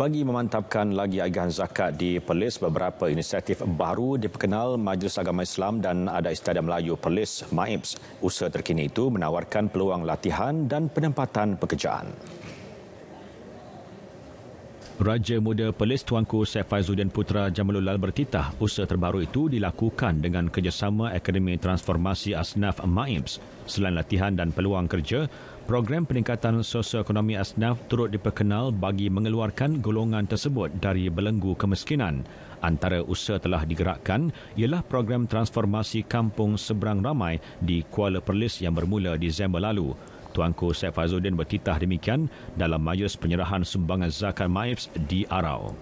Bagi memantapkan lagi agihan zakat di Perlis, beberapa inisiatif baru diperkenal Majlis Agama Islam dan ada Istiadat Melayu Perlis, MAIPS. Usaha terkini itu menawarkan peluang latihan dan penempatan pekerjaan. Raja Muda Perlis Tuanku Syed Faizuddin Putra Jamalulal bertitah usaha terbaru itu dilakukan dengan kerjasama Akademi Transformasi Asnaf MAIMS. Selain latihan dan peluang kerja, program peningkatan sosioekonomi Asnaf turut diperkenal bagi mengeluarkan golongan tersebut dari belenggu kemiskinan. Antara usaha telah digerakkan ialah program transformasi kampung seberang ramai di Kuala Perlis yang bermula Disember lalu. Tuanku Syed Fazuddin bertitah demikian dalam majlis penyerahan sumbangan zakat Maibs di Arau.